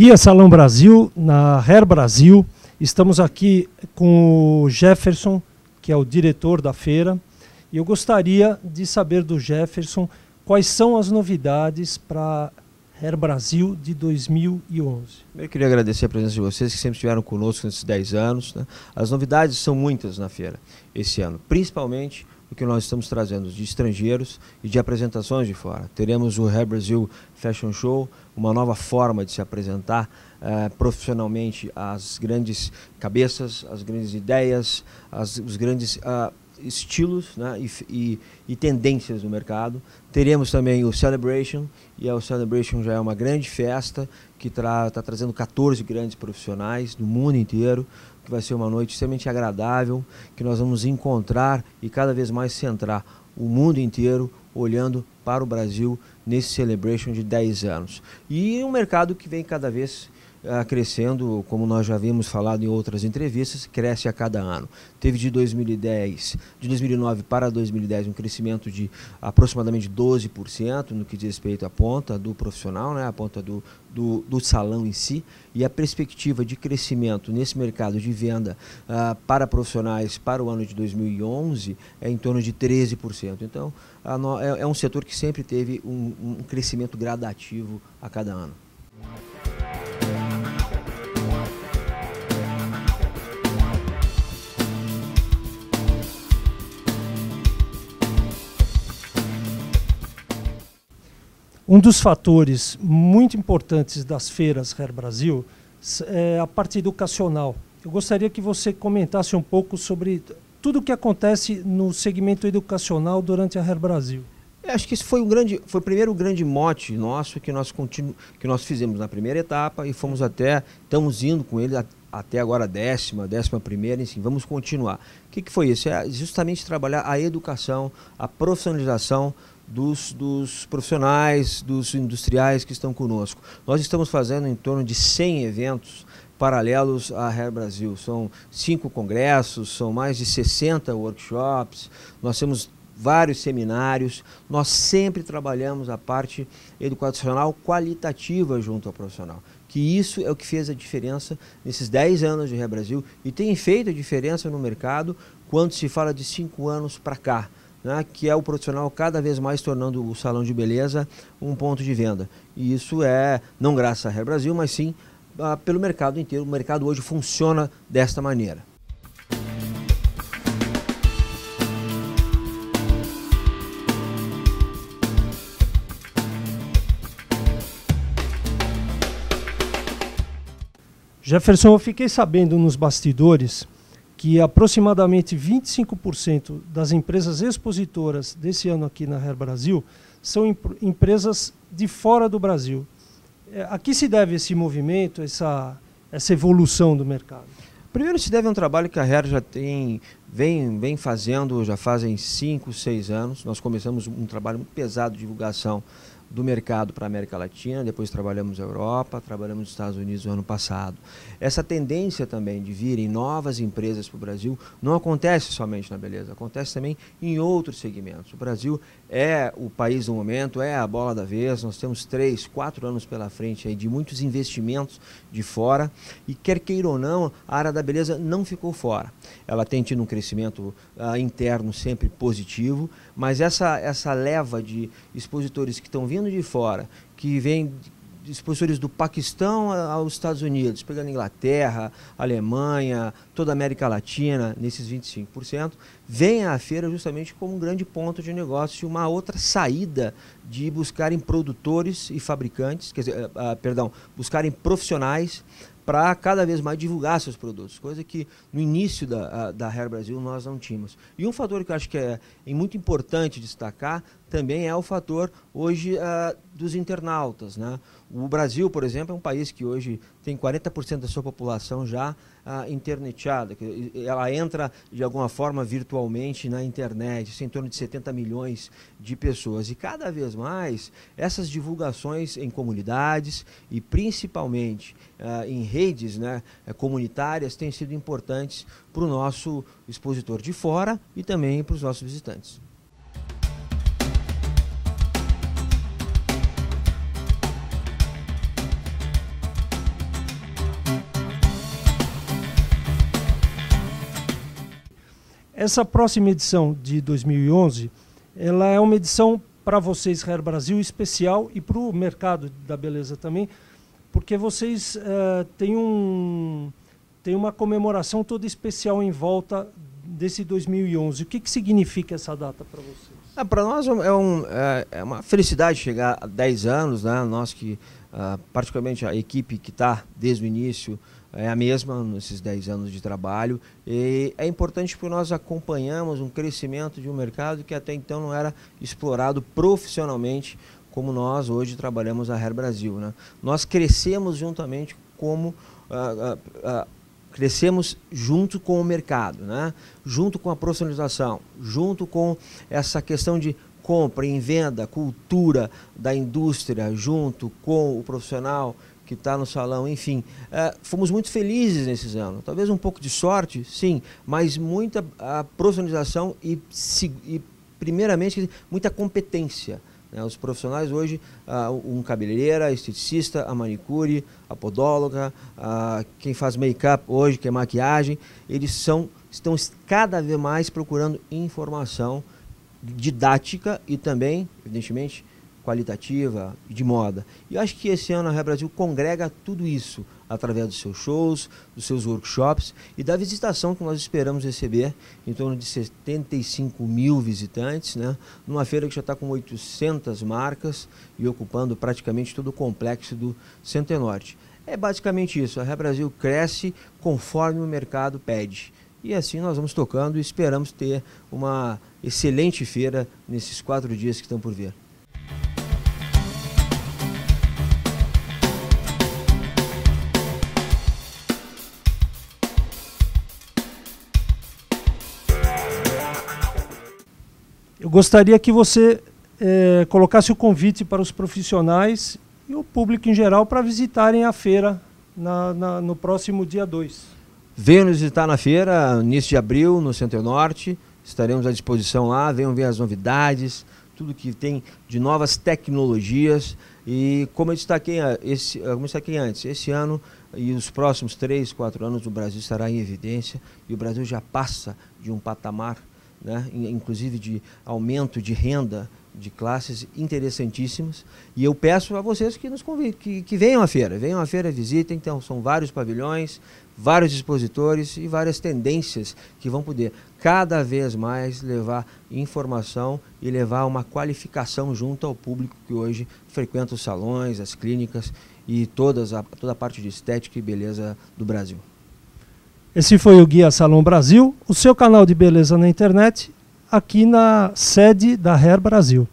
Guia Salão Brasil, na Hair Brasil. Estamos aqui com o Jefferson, que é o diretor da feira. E eu gostaria de saber do Jefferson quais são as novidades para Hair Brasil de 2011. Eu queria agradecer a presença de vocês que sempre estiveram conosco nesses 10 anos. Né? As novidades são muitas na feira esse ano, principalmente o que nós estamos trazendo de estrangeiros e de apresentações de fora. Teremos o Hair Brasil Fashion Show, uma nova forma de se apresentar eh, profissionalmente às grandes cabeças, às grandes ideias, às, os grandes ah, estilos né, e, e, e, tendências do mercado. Teremos também o Celebration, e o Celebration já é uma grande festa que está tra tá trazendo 14 grandes profissionais do mundo inteiro, que vai ser uma noite extremamente agradável, que nós vamos encontrar e cada vez mais centrar o mundo inteiro olhando para o Brasil nesse celebration de 10 anos. E um mercado que vem cada vez ah, crescendo, como nós já vimos falado em outras entrevistas, cresce a cada ano. Teve de 2010, de 2009 para 2010 um crescimento de aproximadamente 12% no que diz respeito à ponta do profissional, né, a ponta do, do, do, salão em si, e a perspectiva de crescimento nesse mercado de venda ah, para profissionais para o ano de 2011 é em torno de 13%. Então, no, é, é, um setor que sempre teve um, um crescimento gradativo a cada ano. Um dos fatores muito importantes das feiras Hair Brasil é a parte educacional. Eu gostaria que você comentasse um pouco sobre tudo o que acontece no segmento educacional durante a Hair Brasil. Eu é, acho que esse foi um grande, foi o primeiro grande mote nosso que nós continu, que nós fizemos na primeira etapa e fomos até, estamos indo com ele até agora décima, décima primeira, enfim, vamos continuar. O que, que foi isso? É justamente trabalhar a educação, a profissionalização dos, dos, profissionais, dos industriais que estão conosco. Nós estamos fazendo em torno de 100 eventos paralelos à Hair Brasil. São cinco congressos, são mais de 60 workshops, nós temos vários seminários. Nós sempre trabalhamos a parte educacional qualitativa junto ao profissional que isso é o que fez a diferença nesses 10 anos de Ré Brasil e tem feito a diferença no mercado quando se fala de 5 anos para cá né, que é o profissional cada vez mais tornando o salão de beleza um ponto de venda. E isso é, não graças à Hair Brasil, mas sim ah, pelo mercado inteiro. O mercado hoje funciona desta maneira. Jefferson, eu fiquei sabendo nos bastidores que aproximadamente 25% das empresas expositoras desse ano aqui na Hair Brasil são empresas de fora do Brasil. É, a que se deve esse movimento, essa, essa evolução do mercado? Primeiro se deve a um trabalho que a Hair já tem, vem, vem fazendo já fazem 5, 6 anos. Nós começamos um trabalho muito pesado de divulgação do mercado para a América Latina, depois trabalhamos na Europa, trabalhamos nos Estados Unidos no ano passado. Essa tendência também de virem novas empresas para o Brasil não acontece somente na beleza, acontece também em outros segmentos. O Brasil é o país do momento, é a bola da vez, nós temos três, quatro anos pela frente de muitos investimentos de fora e quer queira ou não, a área da beleza não ficou fora. Ela tem tido um crescimento uh, interno sempre positivo, mas essa, essa leva de expositores que estão vindo vindo de fora, que vem expositores do Paquistão aos Estados Unidos, pegando Inglaterra, Alemanha, toda a América Latina, nesses 25%, vem à feira justamente como um grande ponto de negócio, uma outra saída de buscarem produtores e fabricantes, quer dizer, eh, ah, perdão, buscarem profissionais para cada vez mais divulgar seus produtos, coisa que no início da, ah, da Hair Brasil nós não tínhamos. E um fator que eu acho que é, é muito importante destacar também é o fator hoje uh, dos internautas. Né? O Brasil, por exemplo, é um país que hoje tem 40% da sua população já uh, ah, interneteada. Que ela entra, de alguma forma, virtualmente na internet. Isso é em torno de 70 milhões de pessoas. E cada vez mais, essas divulgações em comunidades e principalmente uh, em redes né, eh, comunitárias têm sido importantes para o nosso expositor de fora e também para os nossos visitantes. Essa próxima edição de 2011, ela é uma edição para vocês, Hair Brasil, especial e para o mercado da beleza também, porque vocês eh, têm, um, têm uma comemoração toda especial em volta desse 2011. O que, que significa essa data para vocês? Ah, para nós é, um, é, é, é, uma felicidade chegar a 10 anos, né? nós que, uh, particularmente a equipe que está desde o início, é a mesma nesses 10 anos de trabalho. E é importante porque nós acompanhamos um crescimento de um mercado que até então não era explorado profissionalmente como nós hoje trabalhamos a Hair Brasil. Né? Nós crescemos juntamente como. Ah, ah, ah, crescemos junto com o mercado, né? junto com a profissionalização, junto com essa questão de compra, em venda, cultura da indústria, junto com o profissional, que está no salão, enfim. É, fomos muito felizes nesses anos. Talvez um pouco de sorte, sim, mas muita a profissionalização e, se, e primeiramente, muita competência. Né? Os profissionais hoje, uh, um cabeleireira, esteticista, a manicure, a podóloga, uh, quem faz make-up hoje, que é maquiagem, eles são, estão cada vez mais procurando informação didática e também, evidentemente, qualitativa de moda. E eu acho que esse ano a Ré Brasil congrega tudo isso através dos seus shows, dos seus workshops e da visitação que nós esperamos receber, em torno de 75 mil visitantes, né? numa feira que já está com 800 marcas e ocupando praticamente todo o complexo do Centenorte. É basicamente isso, a Ré Brasil cresce conforme o mercado pede. E assim nós vamos tocando e esperamos ter uma excelente feira nesses quatro dias que estão por vir. Eu gostaria que você é, colocasse o convite para os profissionais e o público em geral para visitarem a feira na, na, no próximo dia 2. Venham nos visitar na feira, início de abril, no Centro Norte. Estaremos à disposição lá. Venham ver as novidades, tudo que tem de novas tecnologias. E como eu destaquei, ah, esse, ah, como eu destaquei antes, esse ano e os próximos três, quatro anos o Brasil estará em evidência e o Brasil já passa de um patamar né, inclusive de aumento de renda de classes interessantíssimas. E eu peço a vocês que nos que, que venham à feira, venham à feira, visitem. Então, são vários pavilhões, vários expositores e várias tendências que vão poder cada vez mais levar informação e levar uma qualificação junto ao público que hoje frequenta os salões, as clínicas e todas a, toda a parte de estética e beleza do Brasil. Esse foi o Guia Salão Brasil, o seu canal de beleza na internet, aqui na sede da Hair Brasil.